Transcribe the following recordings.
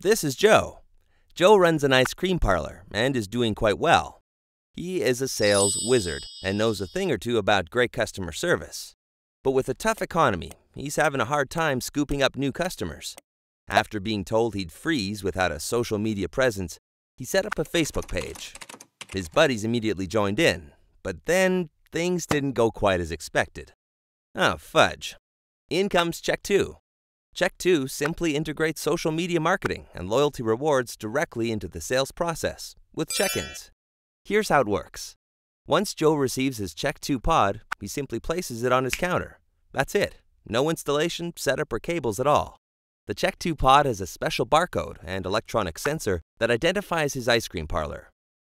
This is Joe. Joe runs an ice cream parlor and is doing quite well. He is a sales wizard and knows a thing or two about great customer service. But with a tough economy, he's having a hard time scooping up new customers. After being told he'd freeze without a social media presence, he set up a Facebook page. His buddies immediately joined in, but then things didn't go quite as expected. Oh, fudge. In comes check two, Check 2 simply integrates social media marketing and loyalty rewards directly into the sales process with check ins. Here's how it works Once Joe receives his Check 2 pod, he simply places it on his counter. That's it. No installation, setup, or cables at all. The Check 2 pod has a special barcode and electronic sensor that identifies his ice cream parlor.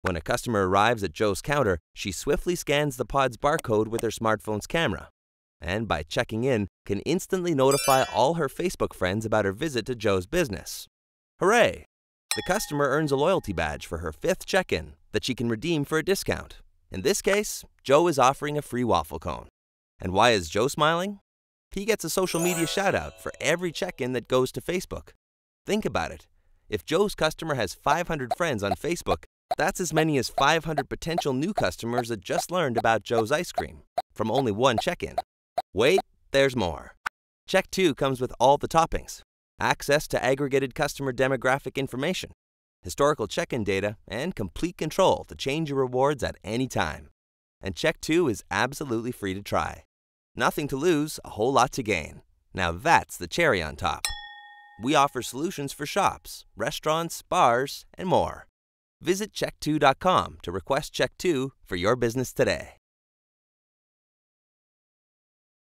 When a customer arrives at Joe's counter, she swiftly scans the pod's barcode with her smartphone's camera and by checking in, can instantly notify all her Facebook friends about her visit to Joe's business. Hooray! The customer earns a loyalty badge for her fifth check in that she can redeem for a discount. In this case, Joe is offering a free waffle cone. And why is Joe smiling? He gets a social media shout out for every check in that goes to Facebook. Think about it. If Joe's customer has 500 friends on Facebook, that's as many as 500 potential new customers that just learned about Joe's ice cream from only one check in. Wait, there's more. Check 2 comes with all the toppings, access to aggregated customer demographic information, historical check-in data, and complete control to change your rewards at any time. And Check 2 is absolutely free to try. Nothing to lose, a whole lot to gain. Now that's the cherry on top. We offer solutions for shops, restaurants, bars, and more. Visit check2.com to request Check 2 for your business today.